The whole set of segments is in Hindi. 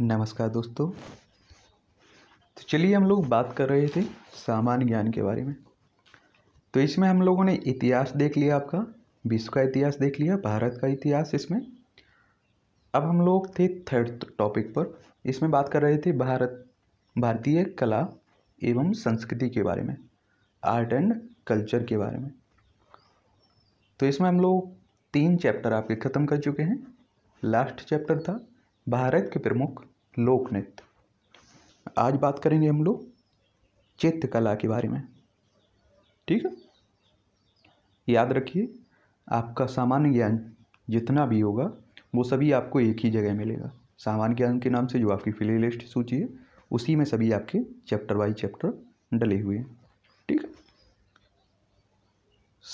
नमस्कार दोस्तों तो चलिए हम लोग बात कर रहे थे सामान्य ज्ञान के बारे में तो इसमें हम लोगों ने इतिहास देख लिया आपका विश्व का इतिहास देख लिया भारत का इतिहास इसमें अब हम लोग थे थर्ड टॉपिक पर इसमें बात कर रहे थे भारत भारतीय कला एवं संस्कृति के बारे में आर्ट एंड कल्चर के बारे में तो इसमें हम लोग तीन चैप्टर आपके ख़त्म कर चुके हैं लास्ट चैप्टर था भारत के प्रमुख लोक नृत्य आज बात करेंगे हम लोग चित्रकला के बारे में ठीक है याद रखिए आपका सामान्य ज्ञान जितना भी होगा वो सभी आपको एक ही जगह मिलेगा सामान्य ज्ञान के नाम से जो आपकी फिले लिस्ट सूची है उसी में सभी आपके चैप्टर बाई चैप्टर डले हुए हैं ठीक है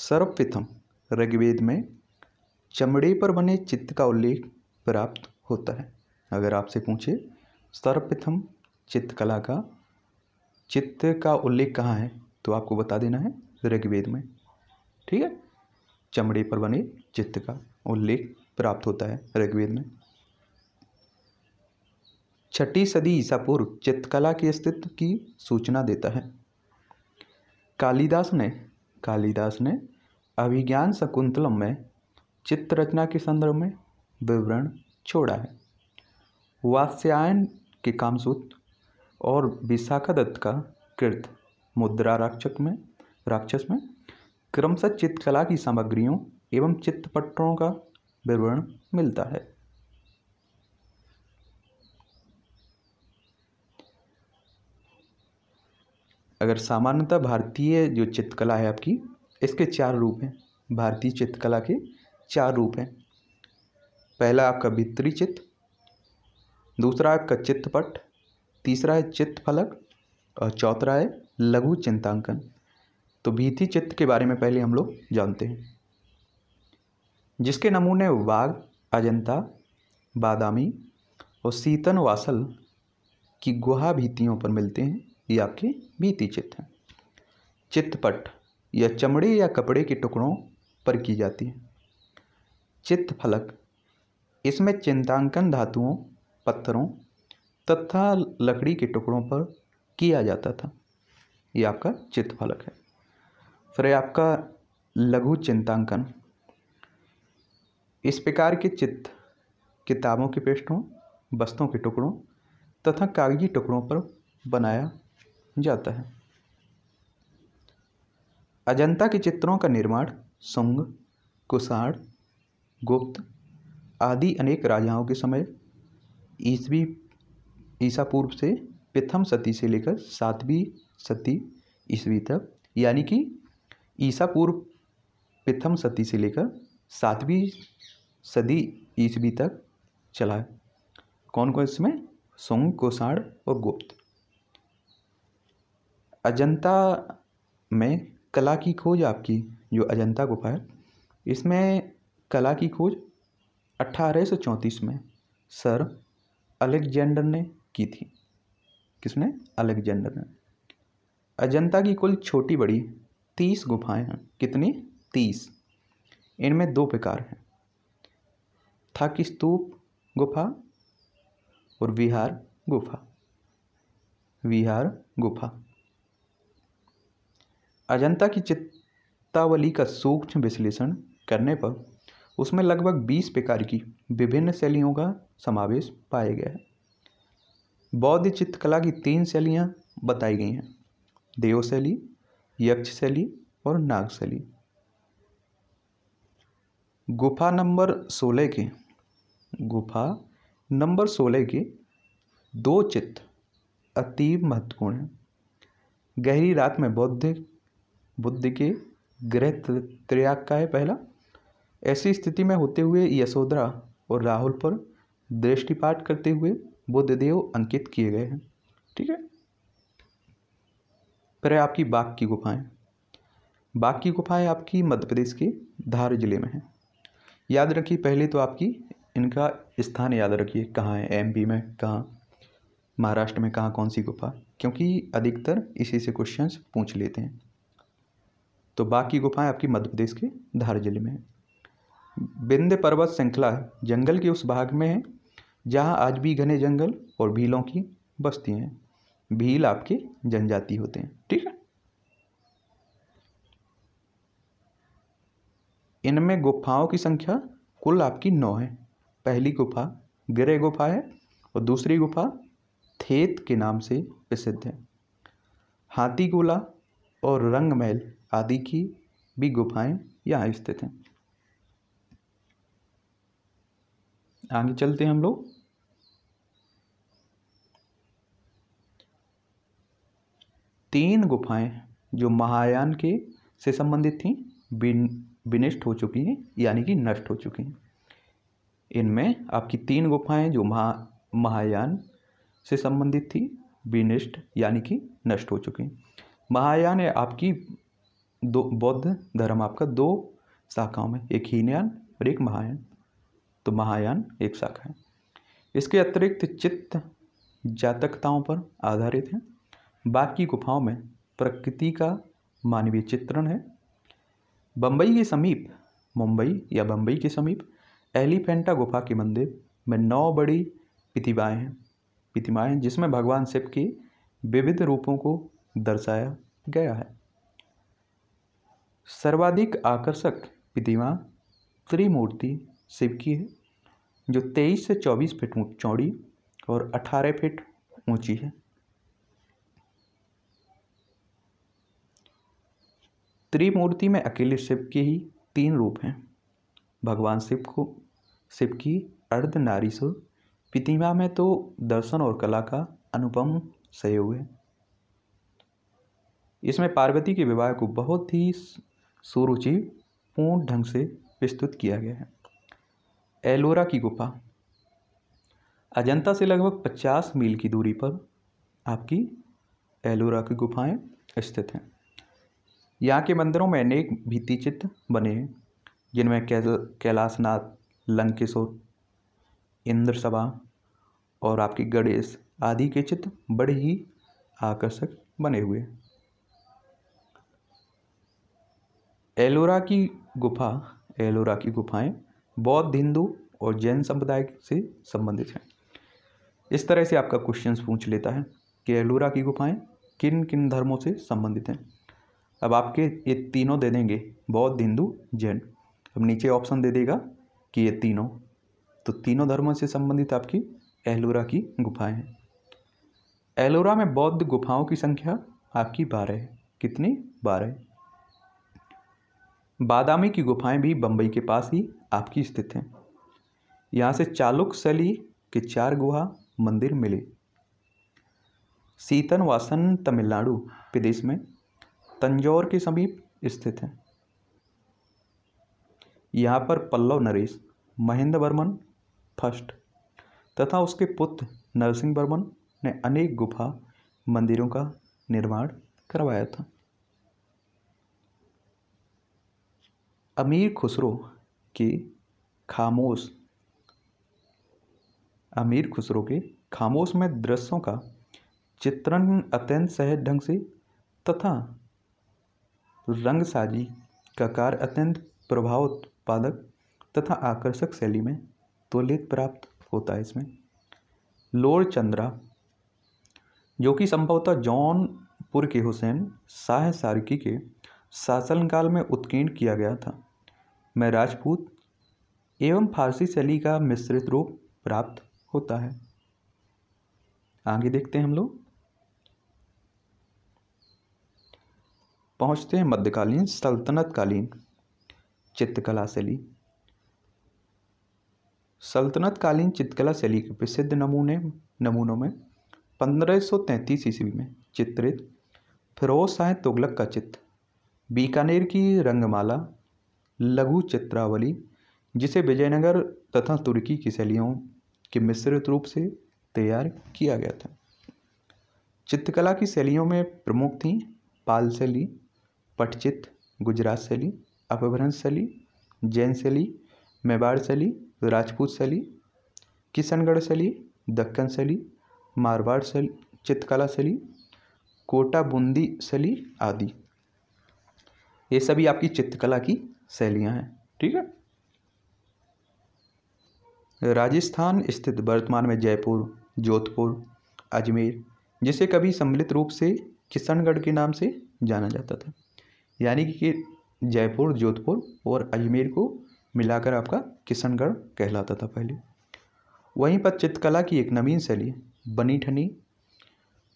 सर्वप्रथम ऋग्वेद में चमड़े पर बने चित्त का उल्लेख प्राप्त होता है अगर आपसे पूछे सर्वप्रथम चित्रकला का चित्र का उल्लेख कहाँ है तो आपको बता देना है ऋग्वेद में ठीक है चमड़े पर बने चित्र का उल्लेख प्राप्त होता है ऋग्वेद में छठी सदी ईसा पूर्व चित्रकला के अस्तित्व की सूचना देता है कालिदास ने कालिदास ने अभिज्ञान शकुंतलम में चित्र रचना के संदर्भ में विवरण छोड़ा है वात्स्यायन के कामसूत्र और विशाखा दत्त का कृत मुद्रा राक्षक में राक्षस में क्रमशः चित्रकला की सामग्रियों एवं चित्रपटों का विवरण मिलता है अगर सामान्यतः भारतीय जो चित्रकला है आपकी इसके चार रूप हैं भारतीय चित्रकला के चार रूप हैं पहला आपका भित्री चित्र दूसरा है आपका चित्तपट तीसरा है चित्त फलक और चौथा है लघु चिंतांकन तो भीति चित्त के बारे में पहले हम लोग जानते हैं जिसके नमूने वाघ अजंता बादामी और सीतन वासल की गुहा भीतियों पर मिलते हैं ये आपके भीति चित्त हैं चित्तपट या चमड़े या कपड़े के टुकड़ों पर की जाती है चित्त फलक इसमें चिंतांकन धातुओं पत्थरों तथा लकड़ी के टुकड़ों पर किया जाता था ये आपका चित्रफलक है फिर आपका लघु चिंतांकन इस प्रकार के चित्र किताबों के पृष्ठों वस्तुओं के टुकड़ों तथा कागजी टुकड़ों पर बनाया जाता है अजंता के चित्रों का निर्माण सुंग कुषाण गुप्त आदि अनेक राजाओं के समय ईसवी ईसा पूर्व से प्रथम सती से लेकर सातवीं सती ईस्वी तक यानी कि ईसा पूर्व प्रथम सती से लेकर सातवीं सदी ईस्वी तक चला है कौन कौन इसमें सोंग कोषाण और गुप्त अजंता में कला की खोज आपकी जो अजंता गुफा है इसमें कला की खोज अट्ठारह सौ चौंतीस में सर अलेक्जेंडर ने की थी किसने अलेक्जेंडर ने अजंता की कुल छोटी बड़ी तीस गुफाएं हैं कितनी तीस इनमें दो प्रकार हैं थाकी स्तूप गुफा और विहार गुफा विहार गुफा अजंता की चित्तावली का सूक्ष्म विश्लेषण करने पर उसमें लगभग बीस प्रकार की विभिन्न शैलियों का समावेश पाया गया है बौद्ध चित्रकला की तीन शैलियाँ बताई गई हैं देवशैली यक्ष शैली और नाग शैली गुफा नंबर सोलह के गुफा नंबर सोलह के दो चित्र अतीब महत्वपूर्ण हैं गहरी रात में बौद्ध बुद्ध के ग्रह त्रयाग का है पहला ऐसी स्थिति में होते हुए यशोधरा और राहुल पर दृष्टिपात करते हुए बुद्धदेव अंकित किए गए हैं ठीक है पर आपकी बाघ की गुफाएं बाघ की गुफाएं आपकी मध्य प्रदेश के धार जिले में हैं याद रखिए पहले तो आपकी इनका स्थान याद रखिए कहाँ है एम में कहाँ महाराष्ट्र में कहाँ कौन सी गुफा क्योंकि अधिकतर इसी से क्वेश्चंस पूछ लेते हैं तो बाकी गुफाएं आपकी मध्य प्रदेश के धार जिले में है बिंद पर्वत श्रृंखला जंगल के उस भाग में है जहाँ आज भी घने जंगल और भीलों की बस्ती हैं भील आपके जनजाति होते हैं ठीक है इनमें गुफाओं की संख्या कुल आपकी नौ है पहली गुफा ग्रे गुफा है और दूसरी गुफा थेत के नाम से प्रसिद्ध है हाथी गोला और रंगमहल आदि की भी गुफाएं यहाँ स्थित हैं आगे चलते हैं हम लोग तीन गुफाएं जो महायान के से संबंधित थीं विन विनिष्ट हो चुकी हैं यानी कि नष्ट हो चुकी हैं इनमें आपकी तीन गुफाएं जो महा महायान से संबंधित थी विनिष्ट यानी कि नष्ट हो चुकी हैं महायान है आपकी दो बौद्ध धर्म आपका दो शाखाओं में एक हीनयान और एक महायान तो महायान एक शाखा है इसके अतिरिक्त चित्त जातकताओं पर आधारित हैं बाग की गुफाओं में प्रकृति का मानवीय चित्रण है बम्बई के समीप मुंबई या बम्बई के समीप एलिफेंटा गुफा के मंदिर में नौ बड़ी प्रतिमाएँ हैं प्रतिमाएँ जिसमें भगवान शिव के विविध रूपों को दर्शाया गया है सर्वाधिक आकर्षक प्रतिमा त्रिमूर्ति शिव की है जो 23 से 24 फीट चौड़ी और 18 फीट ऊंची है त्रिमूर्ति में अकेले शिव के ही तीन रूप हैं भगवान शिव को शिव की अर्ध सुर प्रतिमा में तो दर्शन और कला का अनुपम सहयोग है इसमें पार्वती के विवाह को बहुत ही सुरुचि पूर्ण ढंग से प्रस्तुत किया गया है एलोरा की गुफा अजंता से लगभग 50 मील की दूरी पर आपकी एलोरा की गुफाएं स्थित हैं यहाँ के मंदिरों में अनेक भित्ति चित्र बने हैं जिनमें कैल कैलाशनाथ लंकेश्वर इंद्र सभा और आपकी गणेश आदि के चित्र बड़े ही आकर्षक बने हुए हैं एलोरा की गुफा एलोरा की गुफाएं बौद्ध हिंदू और जैन समुदाय से संबंधित हैं इस तरह से आपका क्वेश्चन पूछ लेता है कि एलोरा की गुफाएं किन किन धर्मों से संबंधित हैं अब आपके ये तीनों दे देंगे बौद्ध हिंदू जैन अब नीचे ऑप्शन दे देगा कि ये तीनों तो तीनों धर्मों से संबंधित आपकी एलोरा की गुफाएं हैं एलोरा में बौद्ध गुफाओं की संख्या आपकी बारह है कितनी बारह बादामी की गुफाएं भी बम्बई के पास ही आपकी स्थित हैं यहाँ से चालुक शैली के चार गुहा मंदिर मिले सीतन वासन तमिलनाडु प्रदेश में तंजौर के समीप स्थित है यहाँ पर पल्लव नरेश महेंद्र वर्मन फर्स्ट तथा उसके पुत्र नरसिंह वर्मन ने अनेक गुफा मंदिरों का निर्माण करवाया था अमीर खुसरो के खामोश अमीर खुसरो के खामोश में दृश्यों का चित्रण अत्यंत सहज ढंग से तथा रंगसाजी का कार्य अत्यंत प्रभाव उत्पादक तथा आकर्षक शैली में त्वलित प्राप्त होता है इसमें लोर चंद्रा जो कि संभवतः जौनपुर के हुसैन शाह सारकी के शासनकाल में उत्कीर्ण किया गया था मैं राजपूत एवं फारसी शैली का मिश्रित रूप प्राप्त होता है आगे देखते हैं हम लोग पहुँचते हैं मध्यकालीन सल्तनतकालीन चित्रकला शैली सल्तनतकालीन चित्रकला शैली के प्रसिद्ध नमूने नमूनों में 1533 ईस्वी में चित्रित फिरोज शाह तुगलक का चित्र बीकानेर की रंगमाला लघु चित्रावली जिसे विजयनगर तथा तुर्की की शैलियों के मिश्रित रूप से तैयार किया गया था चित्रकला की शैलियों में प्रमुख थी पाल शैली पटचित गुजरात शैली अपभ्रंश शैली जैन शैली मेवाड़ शैली राजपूत शैली किशनगढ़ शैली दक्कन शैली मारवाड़ शैली चित्रकला शैली कोटा बूंदी शैली आदि ये सभी आपकी चित्रकला की शैलियाँ हैं ठीक है राजस्थान स्थित वर्तमान में जयपुर जोधपुर अजमेर जिसे कभी सम्मिलित रूप से किशनगढ़ के नाम से जाना जाता था यानी कि जयपुर जोधपुर और अजमेर को मिलाकर आपका किशनगढ़ कहलाता था पहले वहीं पर चित्रकला की एक नवीन शैली बनी ठनी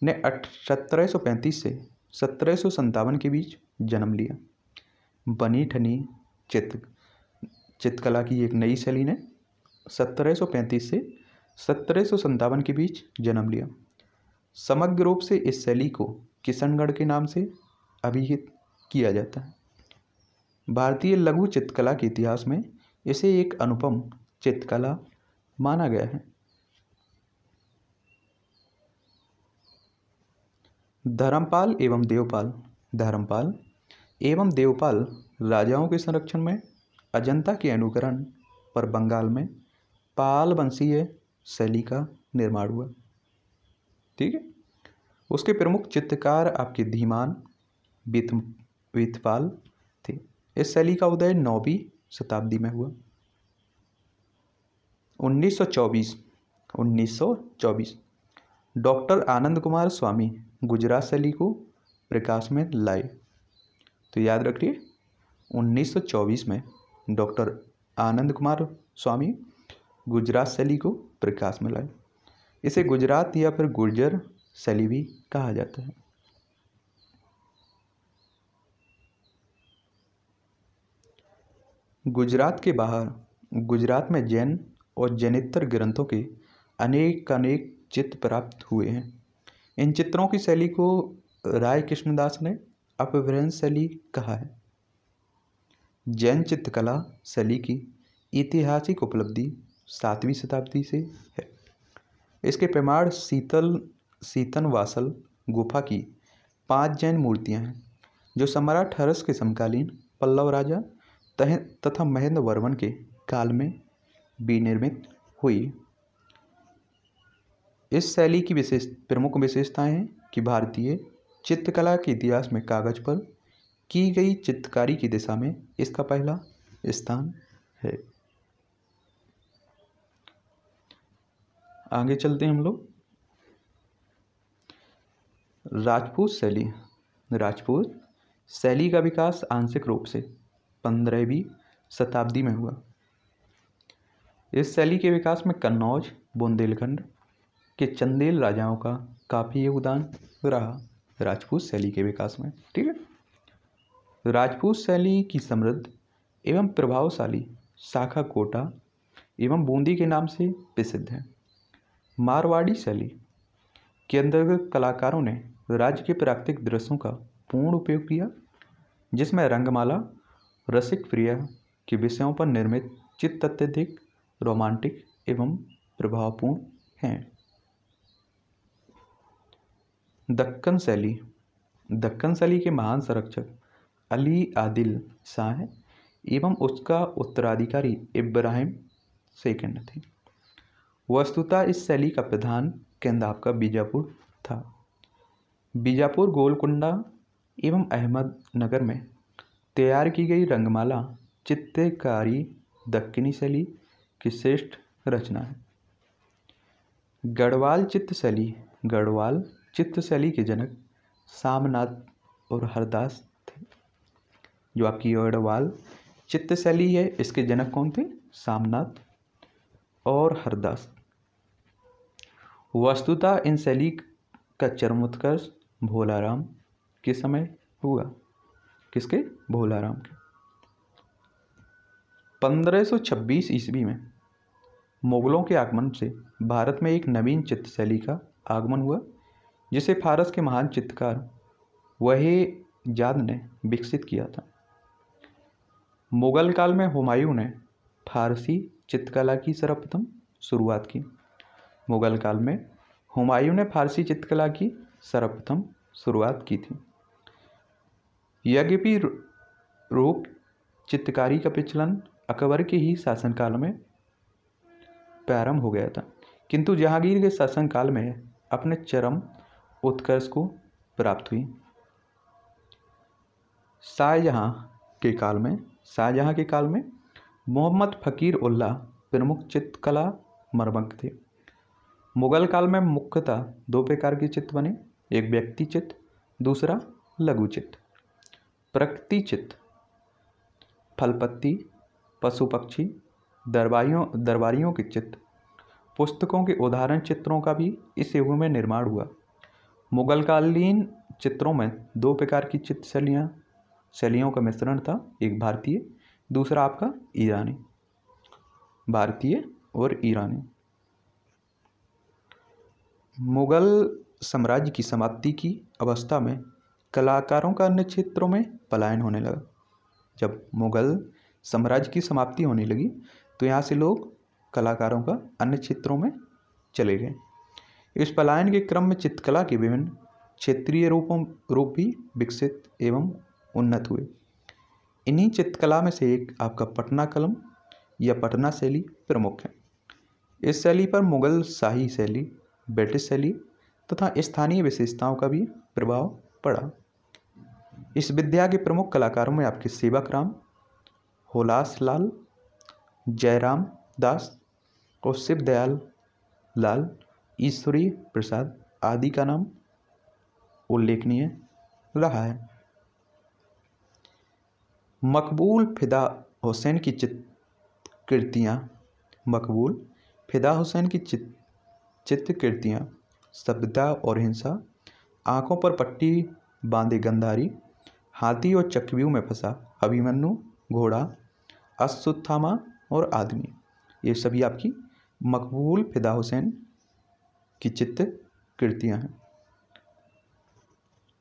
ने सत्रह सौ पैंतीस से सत्रह सौ संतावन के बीच जन्म लिया बनी ठनी चित्र चित्रकला की एक नई शैली ने सत्रह सौ पैंतीस से सत्रह सौ के बीच जन्म लिया समग्र रूप से इस शैली को किशनगढ़ के नाम से अभिहित किया जाता है भारतीय लघु चित्रकला के इतिहास में इसे एक अनुपम चित्रकला माना गया है धर्मपाल एवं देवपाल धर्मपाल एवं देवपाल राजाओं के संरक्षण में अजंता के अनुकरण पर बंगाल में पाल वंशीय शैली का निर्माण हुआ ठीक है उसके प्रमुख चित्रकार आपके धीमान वेदपाल थे इस शैली का उदय नौवीं शताब्दी में हुआ 1924 1924 डॉक्टर आनंद कुमार स्वामी गुजरात शैली को प्रकाश में लाए तो याद रखिए 1924 में डॉक्टर आनंद कुमार स्वामी गुजरात शैली को प्रकाश में लाए इसे गुजरात या फिर गुर्जर शैली भी कहा जाता है गुजरात के बाहर गुजरात में जैन और जैनितर ग्रंथों के अनेक चित्र प्राप्त हुए हैं इन चित्रों की शैली को राय कृष्णदास ने अपभ्रंश शैली कहा है जैन चित्रकला शैली की ऐतिहासिक उपलब्धि सातवीं शताब्दी से है इसके प्रमाण शीतल शीतन वासल गुफा की पांच जैन मूर्तियां हैं जो सम्राट हरस के समकालीन पल्लव राजा तथा महेंद्र वर्मन के काल में विनिर्मित हुई इस शैली की विशेष प्रमुख विशेषताएं हैं कि भारतीय चित्रकला के इतिहास में कागज पर की गई चित्रकारी की दिशा में इसका पहला स्थान है आगे चलते हैं हम लोग राजपूत शैली राजपूत शैली का विकास आंशिक रूप से पंद्रहवीं शताब्दी में हुआ इस शैली के विकास में कन्नौज बुंदेलखंड के चंदेल राजाओं का काफ़ी योगदान रहा राजपूत शैली के विकास में ठीक है राजपूत शैली की समृद्ध एवं प्रभावशाली शाखा कोटा एवं बूंदी के नाम से प्रसिद्ध है मारवाड़ी शैली के अंतर्गत कलाकारों ने राज्य के प्राकृतिक दृश्यों का पूर्ण उपयोग किया जिसमें रंगमाला रसिक प्रिया के विषयों पर निर्मित चित्त अत्यधिक रोमांटिक एवं प्रभावपूर्ण हैं दक्कन शैली दक्कन शैली के महान संरक्षक अली आदिल शाह एवं उसका उत्तराधिकारी इब्राहिम सेकंड थे वस्तुतः इस शैली का प्रधान केंद्र आपका बीजापुर था बीजापुर गोलकुंडा एवं अहमदनगर में तैयार की गई रंगमाला चित्रकारी दक्षिणी शैली की श्रेष्ठ रचना है गढ़वाल चित्रशैली गढ़वाल चित्रशैली के जनक सामनाथ और हरदास थे जो आपकी गढ़वाल चित्रशैली है इसके जनक कौन थे सामनाथ और हरदास वस्तुतः इन शैली का चरमोत्कर्ष भोलाराम के समय हुआ किसके भोलाराम के 1526 ईस्वी में मुगलों के आगमन से भारत में एक नवीन चित्रशैली का आगमन हुआ जिसे फारस के महान चित्रकार वही जाद ने विकसित किया था मुगल काल में हुमायूं ने फारसी चित्रकला की सर्वप्रथम शुरुआत की मुगल काल में हुमायूं ने फारसी चित्रकला की सर्वप्रथम शुरुआत की थी यद्यपि रूप चित्रकारी का प्रचलन अकबर के ही शासनकाल में प्रारंभ हो गया था किंतु जहांगीर के शासनकाल में अपने चरम उत्कर्ष को प्राप्त हुई शाहजहाँ के काल में शाहजहाँ के काल में मोहम्मद फ़कीर उल्ला प्रमुख चित्रकला मरमक थे मुगल काल में मुख्यतः दो प्रकार के चित्र बने एक व्यक्ति चित्र दूसरा लघु चित्र प्रकृतिचित फलपत्ती पशु पक्षी दरबारियों दरबारियों के चित्र पुस्तकों के उदाहरण चित्रों का भी इस युग में निर्माण हुआ मुगलकालीन चित्रों में दो प्रकार की चित्र शैलियाँ शैलियों का मिश्रण था एक भारतीय दूसरा आपका ईरानी भारतीय और ईरानी मुगल साम्राज्य की समाप्ति की अवस्था में कलाकारों का अन्य क्षेत्रों में पलायन होने लगा जब मुगल साम्राज्य की समाप्ति होने लगी तो यहाँ से लोग कलाकारों का अन्य क्षेत्रों में चले गए इस पलायन के क्रम में चित्रकला के विभिन्न क्षेत्रीय रूपों रूप भी विकसित एवं उन्नत हुए इन्हीं चित्रकला में से एक आपका पटना कलम या पटना शैली प्रमुख है इस शैली पर मुगल शाही शैली ब्रिटिश शैली तथा स्थानीय विशेषताओं का भी प्रभाव पड़ा इस विद्या के प्रमुख कलाकारों में आपके सेवक राम होलास लाल जयराम दास और शिव दयाल लाल ईश्वरी प्रसाद आदि का नाम उल्लेखनीय रहा है मकबूल फिदा हुसैन की चित्रकृतियाँ मकबूल फिदा हुसैन की चित चित्रकृतियाँ सभ्यता और हिंसा आंखों पर पट्टी बांधे गंधारी हाथी और चक्रव्यूह में फंसा अभिमन्यु घोड़ा अश्वत्थामा और आदमी ये सभी आपकी मकबूल फिदा हुसैन की चित्र कृतियाँ हैं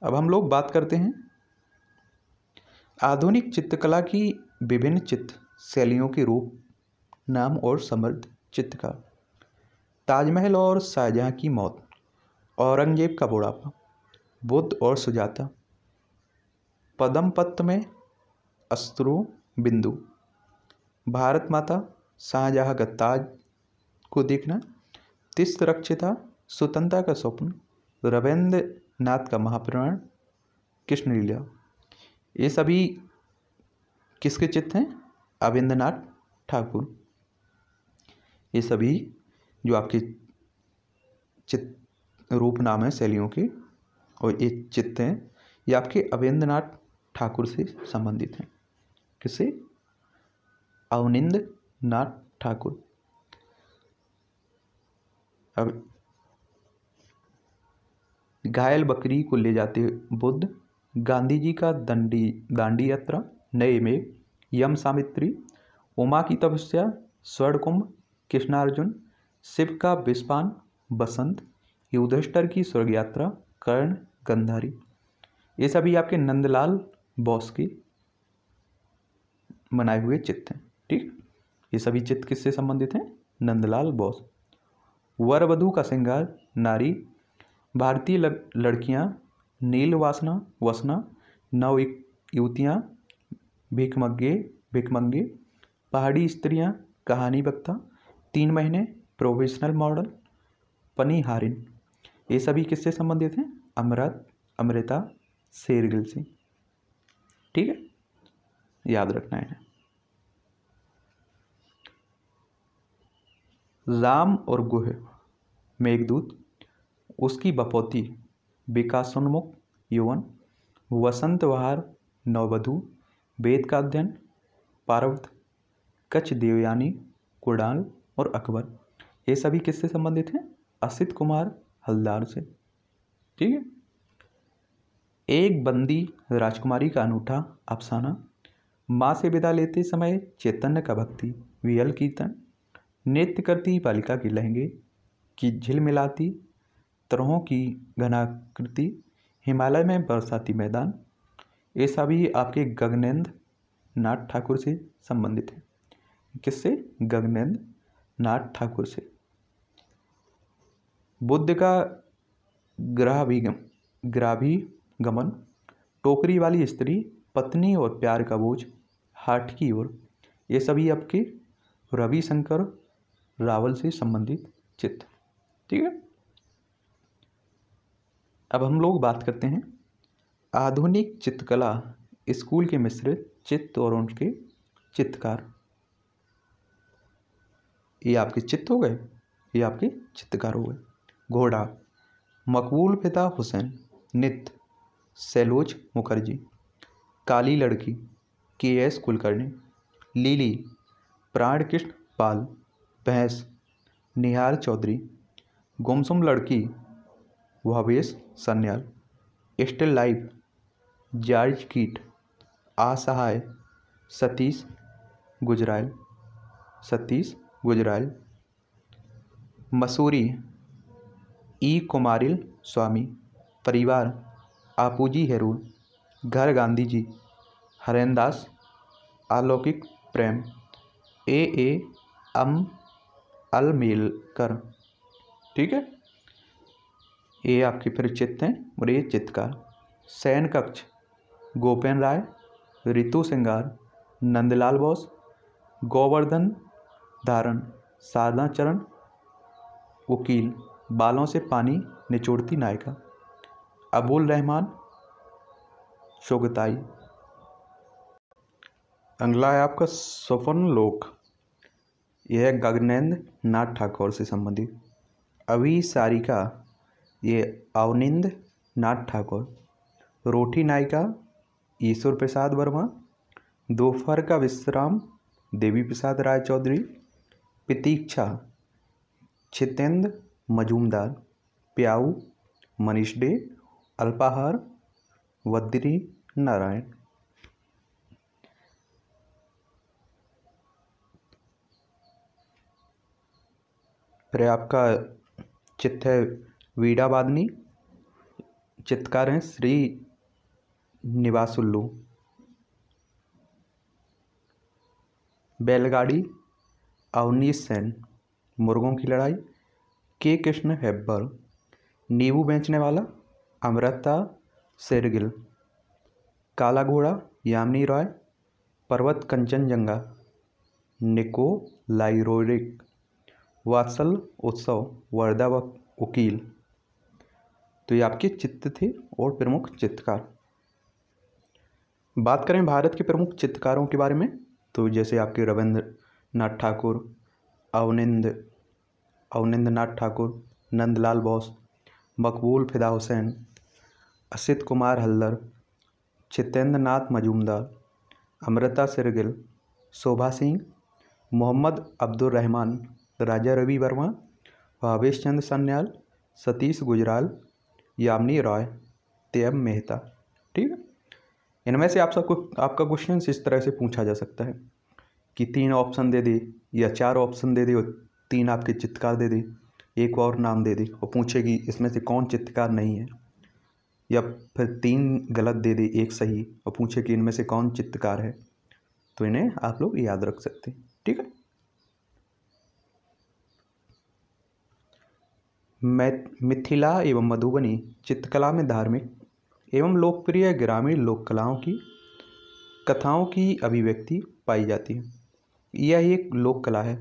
अब हम लोग बात करते हैं आधुनिक चित्रकला की विभिन्न चित्र शैलियों के रूप नाम और समृद्ध चित्र का ताजमहल और शाहजहाँ की मौत औरंगजेब का बुढ़ापा बुद्ध और सुजाता पदम पत्त में अस्त्रु बिंदु भारत माता शाहजहाँ का ताज को देखना तिस्त रक्षिता स्वतंत्रता का स्वप्न रविंद्र नाथ का महाप्रमाण कृष्ण लीला ये सभी किसके चित्र हैं अविंद्र नाथ ठाकुर ये सभी जो आपके चित रूप नाम है शैलियों के और ये चित्र हैं ये आपके अविंद्र नाथ ठाकुर से संबंधित हैं किसे अवनिंद नाथ ठाकुर अब घायल बकरी को ले जाते बुद्ध गांधी जी का दंडी दांडी यात्रा नए में यम सामित्री उमा की तपस्या स्वर्ण कुंभ कृष्णार्जुन शिव का विस्पान बसंत युधिष्ठर की स्वर्ग यात्रा कर्ण गंधारी ये सभी आपके नंदलाल बॉस की बनाए हुए चित्त हैं ठीक ये सभी चित्त किससे संबंधित हैं नंदलाल बोस वर वधु का श्रृंगार नारी भारतीय लड़कियां नील वासना वसना नव युवतियाँ भिकमंगे भिकमंगे पहाड़ी स्त्रियाँ कहानी वक्ता तीन महीने प्रोफेशनल मॉडल पनी हारिन ये सभी किससे संबंधित हैं अमृत अमृता शेरगिल सिंह ठीक है याद रखना है राम और गुह मेघदूत उसकी बपौती विकासोन्मुख यौवन वसंत वहार नववधु वेद का अध्ययन पार्वत कच्छ देवयानी कुडाल और अकबर ये सभी किससे संबंधित हैं असित कुमार हल्दार से ठीक है एक बंदी राजकुमारी का अनूठा अफसाना माँ से विदा लेते समय चैतन्य का भक्ति वियल कीर्तन नृत्य करती बालिका के लहंगे की झिलमिलाती तरहों की घनाकृति हिमालय में बरसाती मैदान ये सभी आपके गगनेंद्र नाथ ठाकुर से संबंधित है किससे गगनेंद्र नाथ ठाकुर से बुद्ध का ग्राभिगम ग्राभी गमन टोकरी वाली स्त्री पत्नी और प्यार का बोझ हाट की ओर ये सभी आपके रविशंकर रावल से संबंधित चित्र ठीक है अब हम लोग बात करते हैं आधुनिक चित्रकला स्कूल के मिश्रित चित्त और उनके चित्रकार ये आपके चित्त हो गए ये आपके चित्रकार हो गए घोड़ा मकबूल पिता हुसैन नित सैलोज मुखर्जी काली लड़की के एस कुलकर्णी लीली प्राण कृष्ण पाल भैंस निहार चौधरी गुमसुम लड़की Bhavesh Sanyal still life George Keyt असहाय सतीश गुजराल सतीश गुजराल मसूरी ई कुमारिल स्वामी परिवार आपूजी हेरून घर गांधी जी हरेंदास अलौकिक प्रेम ए ए अम अल मेल कर ठीक है ये आपके फिर चित्त हैं और ये चित्त का सैन कक्ष गोपेन राय रितु सिंगार नंदलाल बोस गोवर्धन धारण साधना चरण वकील बालों से पानी निचोड़ती नायिका अबुल रहमान शोगताई अगला है आपका स्वपन लोक यह है गगनेंद्र नाथ ठाकुर से संबंधित अभी सारिका ये अवनिंद नाथ ठाकुर रोटी नायिका ईश्वर प्रसाद वर्मा दोपहर का विश्राम देवी प्रसाद राय चौधरी प्रतीक्षा छितेंद्र मजूमदार प्याऊ मनीष डे अल्पाहार वद्री नारायण फिर आपका चित्त है वीडाबादनी चित्तकार हैं श्री निवासुल्लू बैलगाड़ी अवनी सेन मुर्गों की लड़ाई के कृष्ण हेब्बर नींबू बेचने वाला अमृता शेरगिल काला घोड़ा यामिनी रॉय पर्वत कंचनजंगा निको लाइरोरिक वात्सल उत्सव वर्दा व उकील तो ये आपके चित्र थे और प्रमुख चित्रकार बात करें भारत के प्रमुख चित्रकारों के बारे में तो जैसे आपके रविंद्रनाथ ठाकुर अवनिंद अवनिंद्रनाथ ठाकुर नंदलाल बोस मकबूल फिदा हुसैन असित कुमार हल्दर चितेंद्र नाथ मजूमदार अमृता सिरगिल शोभा सिंह मोहम्मद अब्दुलरहमान राजा रवि वर्मा भावेश चंद सन्याल सतीश गुजराल यामिनी रॉय तेम मेहता ठीक है इनमें से आप सबको आपका क्वेश्चन इस तरह से पूछा जा सकता है कि तीन ऑप्शन दे दे या चार ऑप्शन दे दे और तीन आपके चित्रकार दे दे एक और नाम दे दे और पूछेगी इसमें से कौन चित्रकार नहीं है या फिर तीन गलत दे दे एक सही और पूछे कि इनमें से कौन चित्रकार है तो इन्हें आप लोग याद रख सकते हैं ठीक है मिथिला एवं मधुबनी चित्रकला में धार्मिक एवं लोकप्रिय ग्रामीण लोक कलाओं की कथाओं की अभिव्यक्ति पाई जाती है यह एक लोक कला है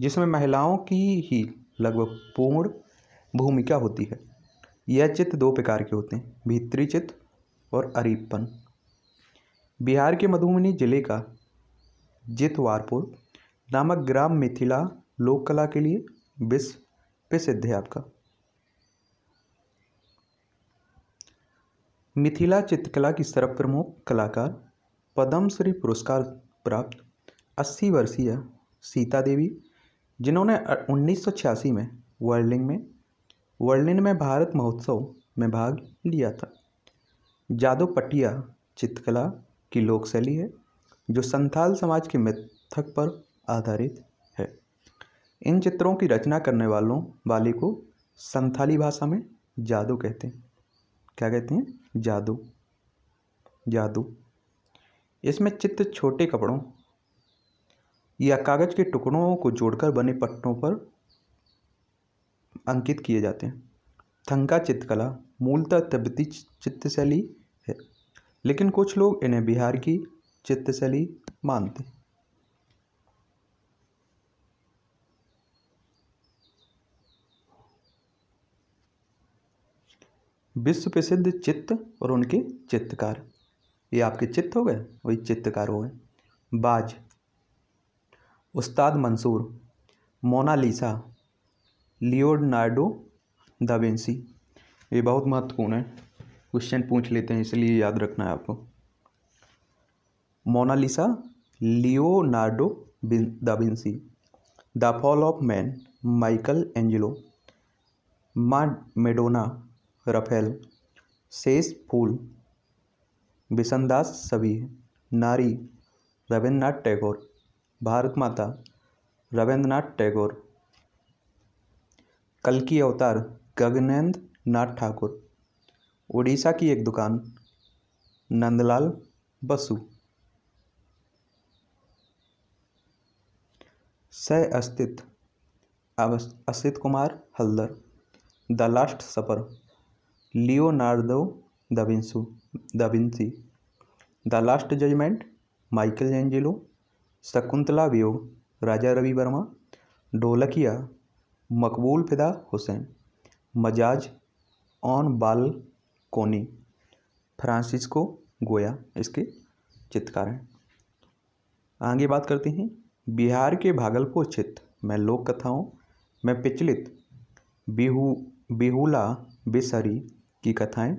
जिसमें महिलाओं की ही लगभग पूर्ण भूमिका होती है यह चित्त दो प्रकार के होते हैं भीतरी चित्त और अरीपन बिहार के मधुबनी जिले का जितवारपुर नामक ग्राम मिथिला लोक कला के लिए विश्व प्रसिद्ध है आपका मिथिला चित्रकला की सर्व प्रमुख कलाकार पद्मश्री पुरस्कार प्राप्त 80 वर्षीय सीता देवी जिन्होंने उन्नीस में वर्लिंग में वर्लिन में भारत महोत्सव में भाग लिया था जादो पटिया चित्रकला की लोक शैली है जो संथाल समाज के मिथक पर आधारित है इन चित्रों की रचना करने वालों वाले को संथाली भाषा में जादू कहते हैं क्या कहते हैं जादू जादू इसमें चित्र छोटे कपड़ों या कागज के टुकड़ों को जोड़कर बने पट्टों पर अंकित किए जाते हैं थंका चित्रकला मूलतः तिब्बती चित्रशैली है लेकिन कुछ लोग इन्हें बिहार की चित्रशैली मानते हैं विश्व प्रसिद्ध चित्त और उनके चित्रकार ये आपके चित्त हो गए वही चित्रकार हो गए बाज उस्ताद मंसूर मोनालिसा लियोनार्डो दा ये बहुत महत्वपूर्ण है क्वेश्चन पूछ लेते हैं इसलिए याद रखना है आपको Mona Lisa Leonardo da the fall of man Michelangelo मा मेडोना रफेल शेष फूल बिशनदास सभी नारी रविन्द्रनाथ टैगोर भारत माता रविंद्रनाथ टैगोर कल की अवतार गगनेंद्र नाथ ठाकुर उड़ीसा की एक दुकान नंदलाल बसु सह अस्तित्व Asit Kumar Haldar the last supper Leonardo दबिंसु da Vinci the last judgement Michelangelo Shakuntala वियोग राजा रवि वर्मा ढोलकिया मकबूल फ़िदा हुसैन मजाज ऑन बाल कोनी फ्रांसिस्को गोया इसके चित्रकार हैं आगे बात करते हैं बिहार के भागलपुर क्षेत्र में लोक कथाओं में प्रचलित बिहू बिहूला बेसरी की कथाएं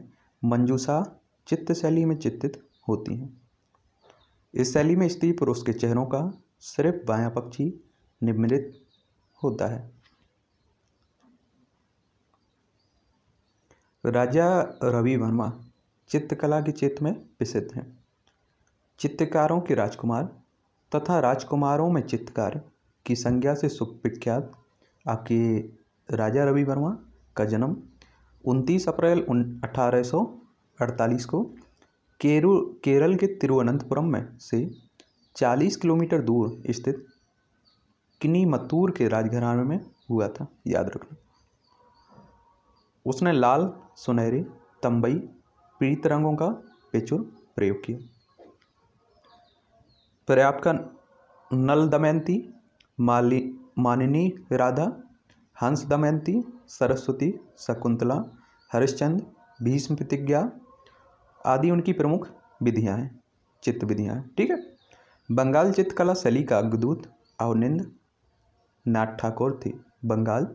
मंजूसा चित्त शैली में चित्रित होती हैं इस शैली में स्त्री पुरुष के चेहरों का सिर्फ बायां पक्षी निमृत होता है राजा रवि वर्मा चित्रकला के क्षेत्र में प्रसिद्ध हैं चित्रकारों के राजकुमार तथा राजकुमारों में चित्रकार की संज्ञा से सुप्रख्यात आपके राजा रवि वर्मा का जन्म 29 अप्रैल उन अठारह को केरू केरल के तिरुवनंतपुरम में से 40 किलोमीटर दूर स्थित किनीमतूर के राजघराने में हुआ था याद रखना उसने लाल सुनहरे तंबई पीड़ित रंगों का पेचुर प्रयोग किया पर्याप्त का नल दमयंती माली मानिनी राधा हंस दमयंती सरस्वती शकुंतला हरिश्चंद भीष्म प्रतिज्ञा आदि उनकी प्रमुख विधियाँ हैं चित्त विधियाँ हैं ठीक है बंगाल चित्रकला शैली का अग्रदूत अवनिंद नाथ ठाकुर थे बंगाल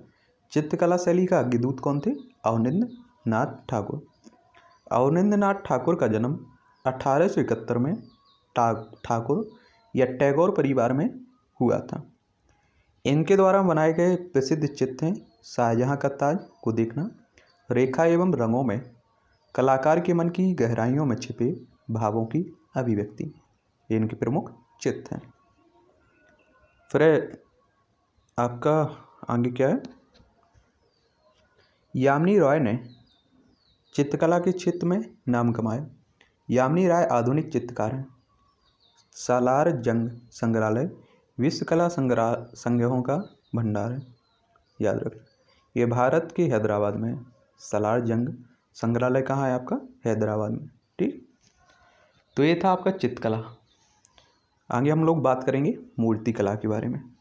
चित्रकला शैली का अग्निदूत कौन थे अवनिंद्र नाथ ठाकुर अवनिंद्र नाथ ठाकुर का जन्म अठारह में ठाकुर या टैगोर परिवार में हुआ था इनके द्वारा बनाए गए प्रसिद्ध चित्र हैं शाहजहाँ का ताज को देखना रेखा एवं रंगों में कलाकार के मन की गहराइयों में छिपे भावों की अभिव्यक्ति ये इनके प्रमुख चित्र हैं फिर आपका आगे क्या है यामिनी रॉय ने चित्रकला के क्षेत्र में नाम कमाया यामिनी राय आधुनिक चित्रकार हैं सालार जंग संग्रहालय विश्व कला संग्रह संग्रहों का भंडार है याद रखें ये भारत के हैदराबाद में है सलार जंग संग्रहालय कहाँ है आपका हैदराबाद में ठीक तो ये था आपका चित्रकला आगे हम लोग बात करेंगे मूर्ति कला के बारे में